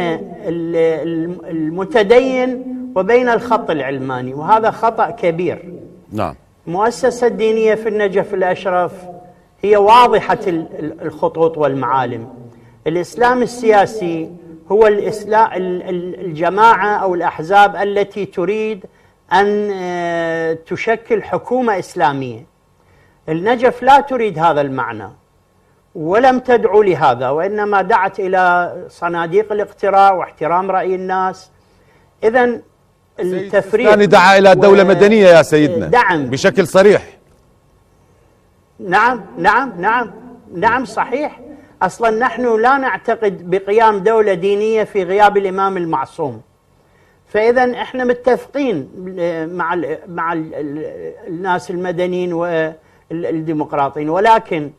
D: المتدين وبين الخط العلماني وهذا خطا كبير نعم المؤسسه الدينيه في النجف الاشرف هي واضحه الخطوط والمعالم الاسلام السياسي هو الجماعة أو الأحزاب التي تريد أن آه، تشكل حكومة إسلامية النجف لا تريد هذا المعنى ولم تدعو لهذا وإنما دعت إلى صناديق الاقتراع واحترام رأي الناس إذا التفريق يعني دعا إلى دولة مدنية
C: يا سيدنا آه، دعم بشكل صريح
D: نعم نعم نعم نعم صحيح اصلا نحن لا نعتقد بقيام دوله دينيه في غياب الامام المعصوم فاذا احنا متفقين مع الـ مع الـ الناس المدنيين والديمقراطيين ولكن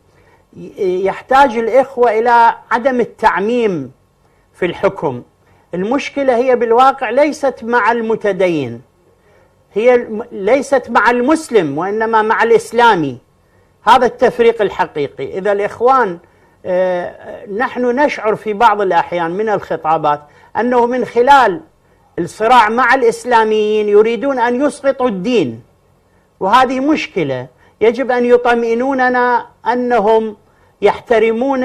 D: يحتاج الاخوه الى عدم التعميم في الحكم المشكله هي بالواقع ليست مع المتدين هي ليست مع المسلم وانما مع الاسلامي هذا التفريق الحقيقي اذا الاخوان آه، نحن نشعر في بعض الأحيان من الخطابات أنه من خلال الصراع مع الإسلاميين يريدون أن يسقطوا الدين وهذه مشكلة يجب أن يطمئنوننا أنهم يحترمون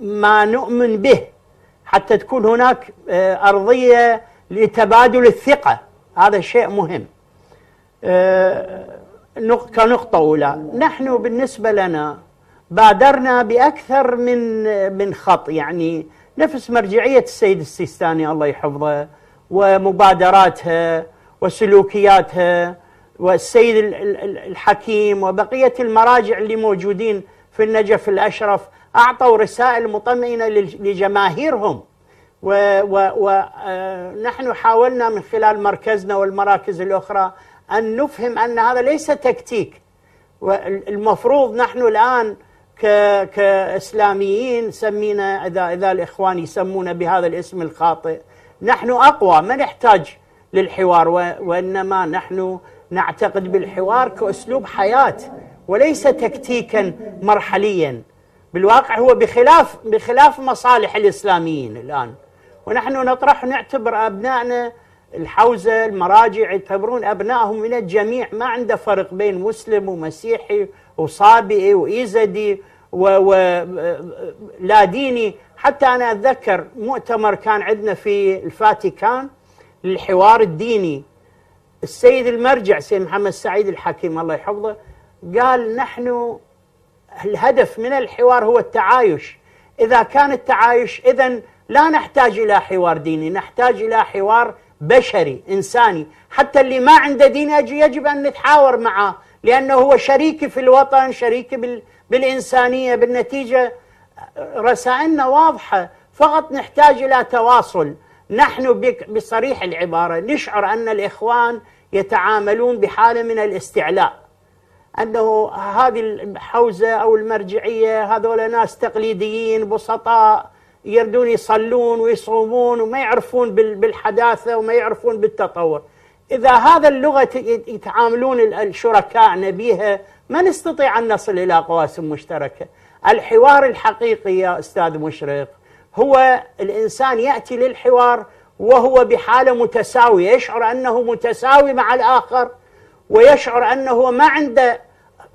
D: ما نؤمن به حتى تكون هناك آه، أرضية لتبادل الثقة هذا شيء مهم آه، كنقطة أولى نحن بالنسبة لنا بادرنا باكثر من من خط يعني نفس مرجعيه السيد السيستاني الله يحفظه ومبادراتها وسلوكياتها والسيد الحكيم وبقيه المراجع اللي موجودين في النجف الاشرف اعطوا رسائل مطمئنه لجماهيرهم ونحن آه، حاولنا من خلال مركزنا والمراكز الاخرى ان نفهم ان هذا ليس تكتيك والمفروض نحن الان كاسلاميين سمينا اذا اذا الاخوان يسمونا بهذا الاسم الخاطئ نحن اقوى ما نحتاج للحوار وانما نحن نعتقد بالحوار كاسلوب حياه وليس تكتيكا مرحليا بالواقع هو بخلاف بخلاف مصالح الاسلاميين الان ونحن نطرح نعتبر ابنائنا الحوزه المراجع يعتبرون ابنائهم من الجميع ما عنده فرق بين مسلم ومسيحي وصابئي إيه وإيزدي ديني حتى أنا أتذكر مؤتمر كان عندنا في الفاتيكان للحوار الديني السيد المرجع سيد محمد سعيد الحكيم الله يحفظه قال نحن الهدف من الحوار هو التعايش إذا كان التعايش إذا لا نحتاج إلى حوار ديني نحتاج إلى حوار بشري إنساني حتى اللي ما عنده دين يجب أن نتحاور معه لأنه هو شريكي في الوطن شريكي بالإنسانية بالنتيجة رسائلنا واضحة فقط نحتاج إلى تواصل نحن بصريح العبارة نشعر أن الإخوان يتعاملون بحالة من الاستعلاء أنه هذه الحوزة أو المرجعية هذول ناس تقليديين بسطاء يردون يصلون ويصومون وما يعرفون بالحداثة وما يعرفون بالتطور إذا هذا اللغة يتعاملون الشركاء بها ما نستطيع أن نصل إلى قواسم مشتركة الحوار الحقيقي يا أستاذ مشرق هو الإنسان يأتي للحوار وهو بحالة متساوية يشعر أنه متساوي مع الآخر ويشعر أنه ما عنده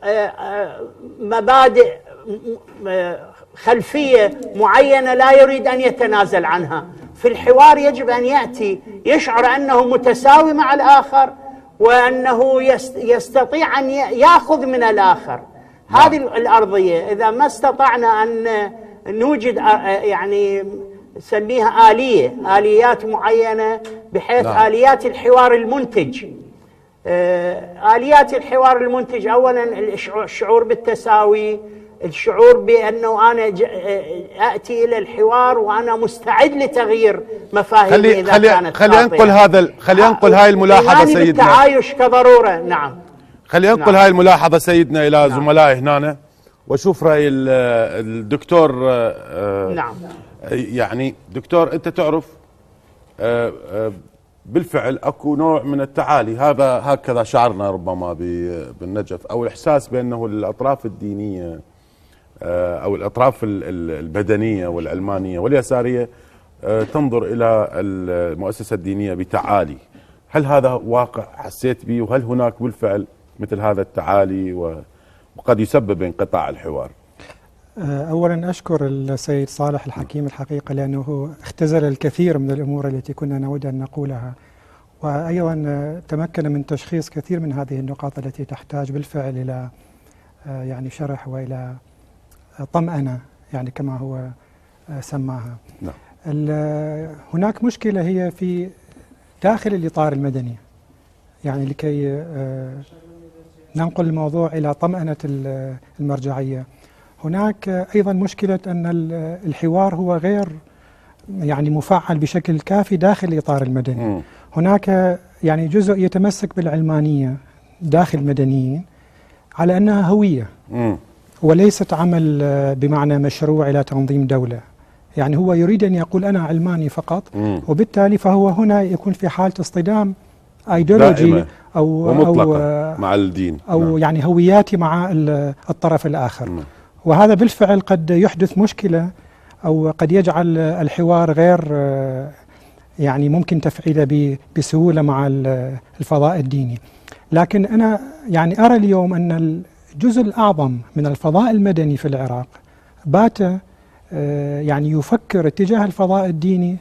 D: آه، آه، مبادئ آه، خلفيه معينه لا يريد ان يتنازل عنها في الحوار يجب ان ياتي يشعر انه متساوي مع الاخر وانه يستطيع ان ياخذ من الاخر نعم. هذه الارضيه اذا ما استطعنا ان نوجد يعني سميها اليه اليات معينه بحيث لا. نعم. اليات الحوار المنتج اليات الحوار المنتج اولا الشعور بالتساوي الشعور بانه انا اتي الى الحوار وانا مستعد لتغيير مفاهيمي خلي اذا خلي كانت خلي انقل هذا
C: خلي آه، انقل هاي الملاحظه يعني سيدنا
D: التعايش كضروره نعم
C: خلي انقل نعم. هاي الملاحظه سيدنا الى نعم. زملائي هنا واشوف راي الدكتور آه، آه، نعم يعني دكتور انت تعرف بالفعل اكو نوع من التعالي هذا هكذا شعرنا ربما بالنجف او الاحساس بانه الاطراف الدينيه آه، او الاطراف البدنيه والعلمانيه واليساريه آه، تنظر الى المؤسسه الدينيه بتعالي هل هذا واقع حسيت به وهل هناك بالفعل مثل هذا التعالي وقد يسبب انقطاع الحوار
B: آه، اولا اشكر السيد صالح الحكيم الحقيقه لانه اختزل الكثير من الامور التي كنا نود ان نقولها وايضا تمكن من تشخيص كثير من هذه النقاط التي تحتاج بالفعل الى يعني شرح والى طمأنة يعني كما هو آه، سماها نعم. هناك مشكلة هي في داخل الإطار المدني يعني لكي آه، ننقل الموضوع إلى طمأنة المرجعية هناك أيضا مشكلة أن الحوار هو غير يعني مفعل بشكل كافي داخل الإطار المدني م. هناك يعني جزء يتمسك بالعلمانية داخل المدنيين على أنها هوية م. وليست عمل آه، بمعنى مشروع إلى تنظيم دولة يعني هو يريد أن يقول أنا علماني فقط مم. وبالتالي فهو هنا يكون في حالة اصطدام ايديولوجي او او آه،
C: مع الدين او
B: نعم. يعني هوياتي مع الطرف الاخر نعم. وهذا بالفعل قد يحدث مشكله او قد يجعل الحوار غير آه، يعني ممكن تفعيله بسهوله مع الفضاء الديني لكن انا يعني ارى اليوم ان الجزء الأعظم من الفضاء المدني في العراق بات آه، يعني يفكر اتجاه الفضاء الديني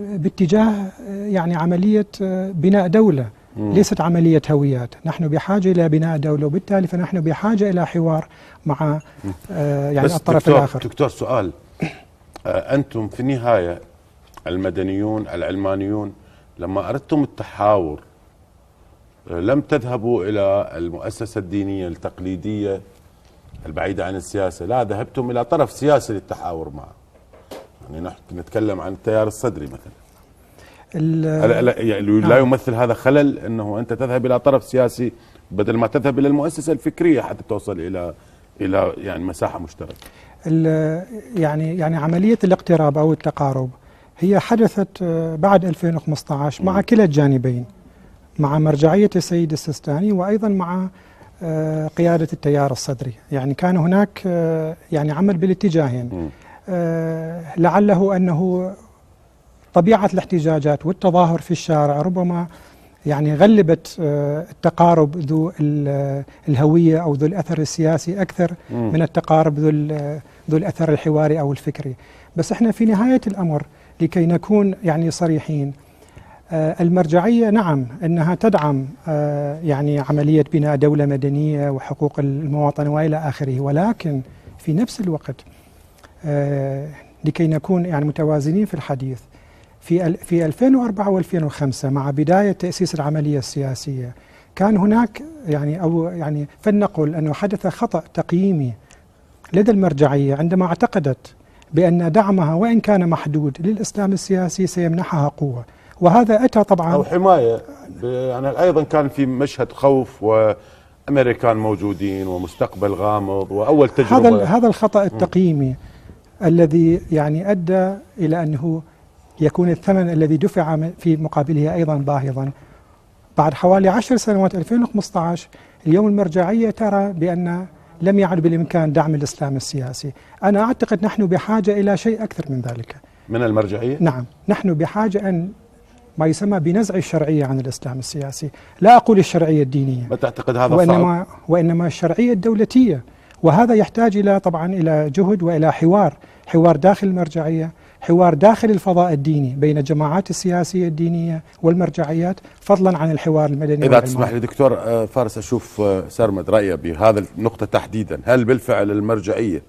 B: آه، باتجاه آه، يعني عملية بناء دولة ليست عملية هويات نحن بحاجة إلى بناء دولة وبالتالي فنحن بحاجة إلى حوار مع يعني الطرف دكتور الآخر
C: دكتور سؤال أنتم في النهاية المدنيون العلمانيون لما أردتم التحاور لم تذهبوا إلى المؤسسة الدينية التقليدية البعيدة عن السياسة لا ذهبتم إلى طرف سياسي للتحاور معه يعني نتكلم عن التيار الصدري مثلا
B: الـ يعني لا نعم.
C: يمثل هذا خلل أنه أنت تذهب إلى طرف سياسي بدل ما تذهب إلى المؤسسة الفكرية حتى توصل إلى إلى يعني مساحة مشتركة
B: يعني يعني عملية الاقتراب أو التقارب هي حدثت آه، بعد 2015 مع كلا الجانبين مع مرجعية السيد السيستاني وأيضا مع آه، قيادة التيار الصدري يعني كان هناك آه، يعني عمل بالاتجاهين آه، لعله أنه طبيعة الاحتجاجات والتظاهر في الشارع ربما يعني غلبت التقارب ذو الهوية أو ذو الأثر السياسي أكثر من التقارب ذو, ذو الأثر الحواري أو الفكري بس احنا في نهاية الأمر لكي نكون يعني صريحين آه، المرجعية نعم أنها تدعم آه، يعني عملية بناء دولة مدنية وحقوق المواطن وإلى آخره ولكن في نفس الوقت آه، لكي نكون يعني متوازنين في الحديث في في 2004 و2005 مع بداية تأسيس العملية السياسية كان هناك يعني أو يعني فلنقل أنه حدث خطأ تقييمي لدى المرجعية عندما اعتقدت بأن دعمها وإن كان محدود للإسلام السياسي سيمنحها قوة وهذا أتى طبعا أو حماية
C: يعني أيضا كان في مشهد خوف وأمريكان موجودين ومستقبل غامض وأول تجربة هذا, هذا الخطأ
B: التقييمي م. الذي يعني أدى إلى أنه يكون الثمن الذي دفع في مقابله أيضا باهظا بعد حوالي عشر سنوات 2015 اليوم المرجعية ترى بأن لم يعد بالإمكان دعم الإسلام السياسي أنا أعتقد نحن بحاجة إلى شيء أكثر من ذلك
C: من المرجعية؟ نعم
B: نحن بحاجة أن ما يسمى بنزع الشرعية عن الإسلام السياسي لا أقول الشرعية الدينية
C: ما تعتقد هذا وإنما, صعب؟
B: وإنما الشرعية الدولتية وهذا يحتاج إلى طبعا إلى جهد وإلى حوار حوار داخل المرجعية حوار داخل الفضاء الديني بين الجماعات السياسية الدينية والمرجعيات فضلا عن الحوار المدني إذا تسمح لي
C: دكتور آه، فارس أشوف آه، سرمد رأيه بهذا النقطة تحديدا هل بالفعل المرجعية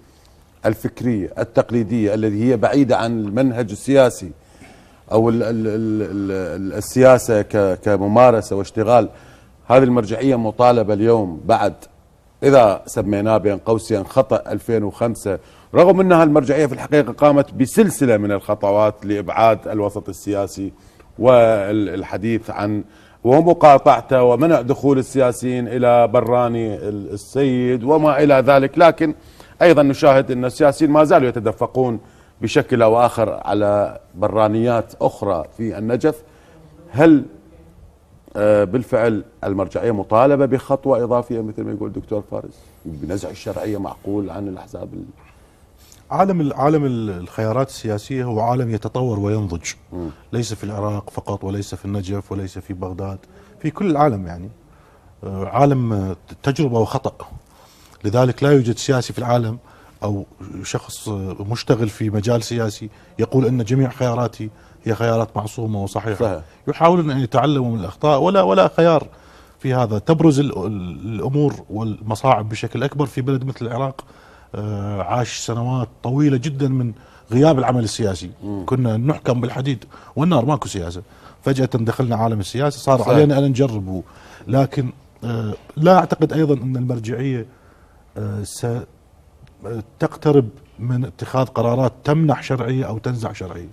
C: الفكرية التقليدية التي هي بعيدة عن المنهج السياسي او ال ال ال السياسه كممارسه واشتغال هذه المرجعيه مطالبه اليوم بعد اذا سميناه بين قوسين خطا 2005 رغم انها المرجعيه في الحقيقه قامت بسلسله من الخطوات لابعاد الوسط السياسي والحديث عن ومقاطعته ومنع دخول السياسيين الى براني السيد وما الى ذلك لكن ايضا نشاهد ان السياسيين ما زالوا يتدفقون بشكل او اخر على برانيات اخرى في النجف هل آه، بالفعل المرجعيه مطالبه بخطوه اضافيه مثل ما يقول الدكتور فارس بنزع الشرعيه معقول عن الاحزاب
A: عالم عالم الخيارات السياسيه هو عالم يتطور وينضج ليس في العراق فقط وليس في النجف وليس في بغداد في كل العالم يعني آه، عالم آه، تجربه وخطا لذلك لا يوجد سياسي في العالم او شخص مشتغل في مجال سياسي يقول ان جميع خياراتي هي خيارات معصومه وصحيحه صحيح. يحاولون ان يتعلموا من الاخطاء ولا ولا خيار في هذا تبرز الامور والمصاعب بشكل اكبر في بلد مثل العراق آه، عاش سنوات طويله جدا من غياب العمل السياسي م. كنا نحكم بالحديد والنار ماكو سياسه فجاه دخلنا عالم السياسه صار صحيح. علينا ان نجرب لكن آه، لا اعتقد ايضا ان المرجعيه آه، تقترب من اتخاذ قرارات تمنح شرعيه او تنزع شرعيه.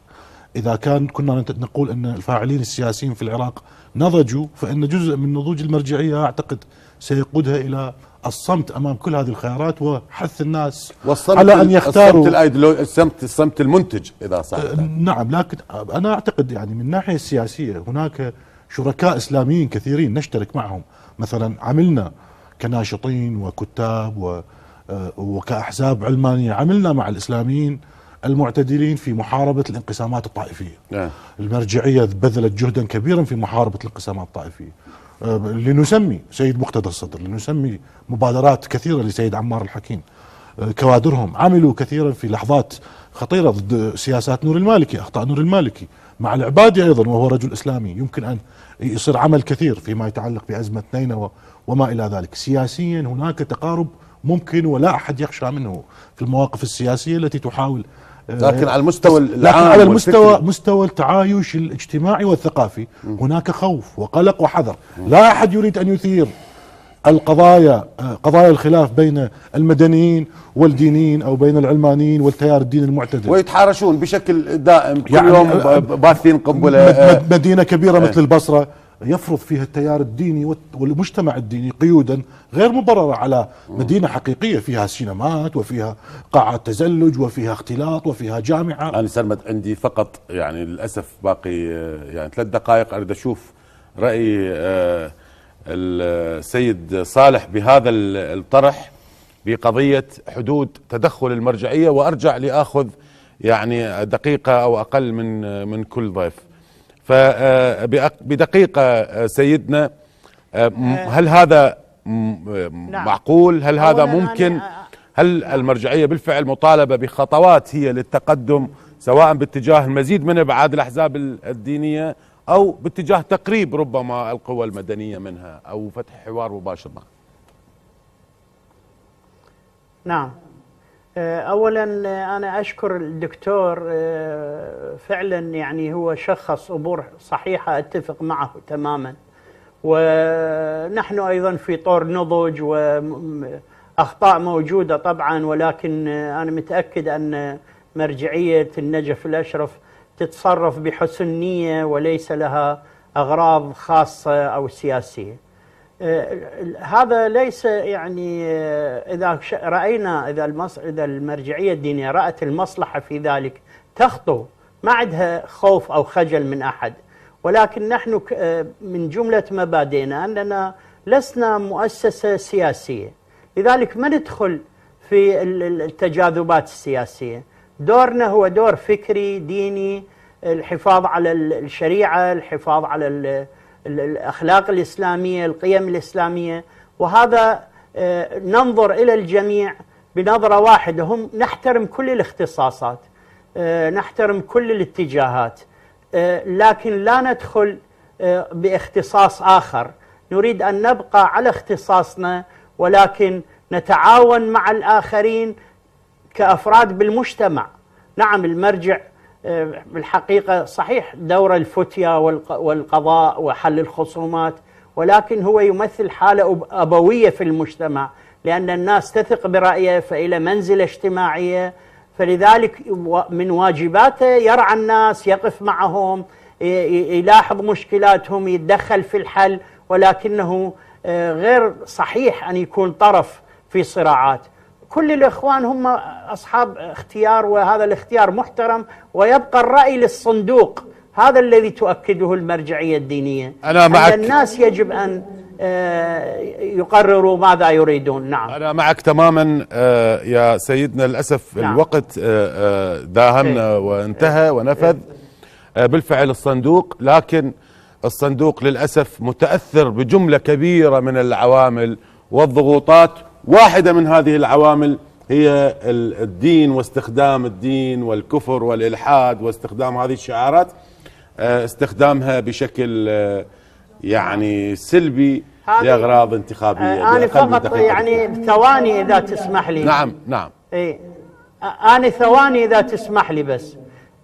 A: اذا كان كنا نقول ان الفاعلين السياسيين في العراق نضجوا فان جزء من نضوج المرجعيه اعتقد سيقودها الى الصمت امام كل هذه الخيارات وحث الناس على ان يختاروا
C: الصمت الصمت, الصمت المنتج اذا صح أه،
A: نعم لكن انا اعتقد يعني من الناحيه السياسيه هناك شركاء اسلاميين كثيرين نشترك معهم مثلا عملنا كناشطين وكتاب و آه، وكأحزاب علمانية عملنا مع الإسلاميين المعتدلين في محاربة الانقسامات الطائفية نعم. المرجعية بذلت جهدا كبيرا في محاربة الانقسامات الطائفية آه، لنسمي سيد مقتدى الصدر لنسمي مبادرات كثيرة لسيد عمار الحكيم آه، كوادرهم عملوا كثيرا في لحظات خطيرة ضد سياسات نور المالكي أخطاء نور المالكي مع العبادي أيضا وهو رجل إسلامي يمكن أن يصير عمل كثير فيما يتعلق بأزمة نينوى وما إلى ذلك سياسيا هناك تقارب ممكن ولا أحد يخشى منه في المواقف السياسية التي تحاول آه، لكن على المستوى العام لكن على المستوى مستوى التعايش الاجتماعي والثقافي هناك خوف وقلق وحذر لا أحد يريد أن يثير القضايا آه، قضايا الخلاف بين المدنيين والدينيين او بين العلمانيين والتيار الديني المعتدل
C: ويتحارشون بشكل دائم كل يعني يوم باثين قنبله آه،
A: مدينه كبيره مثل إيه. البصره يفرض فيها التيار الديني والمجتمع الديني قيودا غير مبررة على مدينة حقيقية فيها سينمات وفيها قاعة تزلج وفيها اختلاط وفيها جامعة
C: أنا سلمت عندي فقط يعني للأسف باقي آه، يعني ثلاث دقائق أريد أشوف رأي آه، السيد صالح بهذا الطرح بقضية حدود تدخل المرجعية وأرجع لأخذ يعني دقيقة أو أقل من آه، من كل ضيف فبدقيقة آه، آه، سيدنا آه، هل هذا نعم. معقول هل هذا ممكن هل المرجعية بالفعل مطالبة بخطوات هي للتقدم سواء باتجاه المزيد من ابعاد الاحزاب الدينيه او باتجاه تقريب ربما القوى المدنيه منها او فتح حوار مباشر معها.
D: نعم آه، اولا آه، انا اشكر الدكتور آه، فعلا يعني هو شخص امور صحيحه اتفق معه تماما ونحن ايضا في طور نضج واخطاء موجوده طبعا ولكن انا متاكد ان مرجعيه النجف الاشرف تتصرف بحسن نيه وليس لها اغراض خاصه او سياسيه آه، هذا ليس يعني آه، اذا راينا اذا المص... اذا المرجعيه الدينيه رات المصلحه في ذلك تخطو ما عندها خوف او خجل من احد ولكن نحن آه، من جمله مبادئنا اننا لسنا مؤسسه سياسيه لذلك ما ندخل في التجاذبات السياسيه دورنا هو دور فكري ديني الحفاظ على الشريعه الحفاظ على الأخلاق الإسلامية القيم الإسلامية وهذا آه، ننظر إلى الجميع بنظرة واحدة هم نحترم كل الاختصاصات آه، نحترم كل الاتجاهات آه، لكن لا ندخل باختصاص آخر نريد أن نبقى على اختصاصنا ولكن نتعاون مع الآخرين كأفراد بالمجتمع نعم المرجع بالحقيقة آه، صحيح دور الفتية والقضاء وحل الخصومات ولكن هو يمثل حالة أبوية في المجتمع لأن الناس تثق برأيه فإلى منزلة اجتماعية فلذلك من واجباته يرعى الناس يقف معهم يلاحظ مشكلاتهم يتدخل في الحل ولكنه آه، غير صحيح أن يكون طرف في صراعات كل الاخوان هم اصحاب اختيار وهذا الاختيار محترم ويبقى الراي للصندوق هذا الذي تؤكده المرجعيه الدينيه انا معك أن الناس يجب ان آه، يقرروا ماذا يريدون نعم أنا
C: معك تماما آه، يا سيدنا للأسف نعم. الوقت آه، داهمنا إيه. وانتهى ونفذ إيه. بالفعل الصندوق لكن الصندوق للأسف متأثر بجملة كبيرة من العوامل والضغوطات واحده من هذه العوامل هي الدين واستخدام الدين والكفر والالحاد واستخدام هذه الشعارات آه، استخدامها بشكل آه، يعني سلبي لاغراض
D: انتخابيه آه، انا فقط يعني ثواني اذا تسمح لي نعم نعم اي انا ثواني اذا تسمح لي بس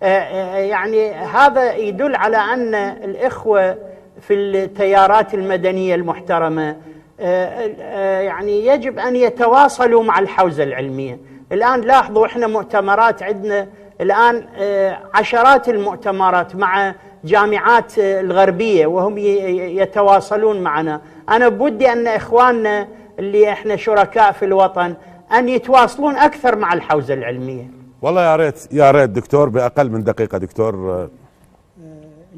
D: يعني هذا يدل على ان الاخوه في التيارات المدنيه المحترمه آه، آه، يعني يجب أن يتواصلوا مع الحوزة العلمية الآن لاحظوا إحنا مؤتمرات عندنا الآن آه، عشرات المؤتمرات مع جامعات الغربية وهم يتواصلون معنا أنا بودي أن إخواننا اللي إحنا شركاء في الوطن أن يتواصلون أكثر مع الحوزة
B: العلمية
C: والله يا ريت يا ريت دكتور باقل من دقيقه دكتور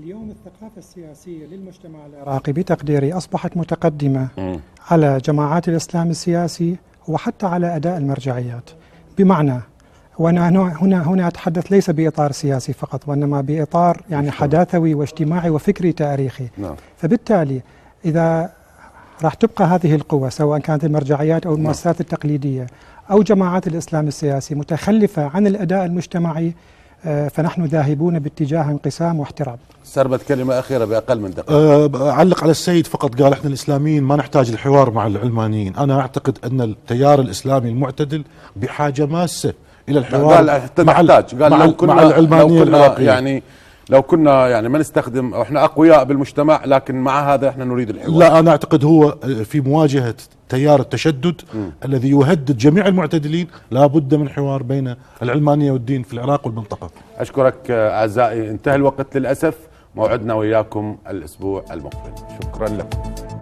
B: اليوم الثقافة السياسية للمجتمع العراقي بتقديري أصبحت متقدمة على جماعات الإسلام السياسي وحتى على أداء المرجعيات بمعنى وانا هنا هنا اتحدث ليس باطار سياسي فقط وانما باطار يعني حداثوي واجتماعي وفكري تاريخي نعم. فبالتالي اذا راح تبقى هذه القوة سواء كانت المرجعيات أو نعم. المؤسسات التقليدية أو جماعات الإسلام السياسي متخلفة عن الأداء المجتمعي آه، فنحن ذاهبون باتجاه انقسام واحتراب
C: سربت كلمة أخيرة بأقل من
B: دقيقة أعلق آه، على
A: السيد فقط قال إحنا الإسلاميين ما نحتاج الحوار مع العلمانيين أنا أعتقد أن التيار الإسلامي المعتدل بحاجة ماسة إلى الحوار قال مع, نحتاج. قال مع, لو كنا مع العلمانيين لو كنا يعني
C: لو كنا يعني ما نستخدم احنا اقوياء بالمجتمع لكن مع هذا احنا نريد الحوار
A: لا انا اعتقد هو آه، في مواجهه تيار التشدد م. الذي يهدد جميع المعتدلين لا بد من حوار بين العلمانيه والدين في العراق والمنطقه
C: اشكرك آه، اعزائي انتهى الوقت للاسف موعدنا وياكم الأسبوع المقبل شكرا لكم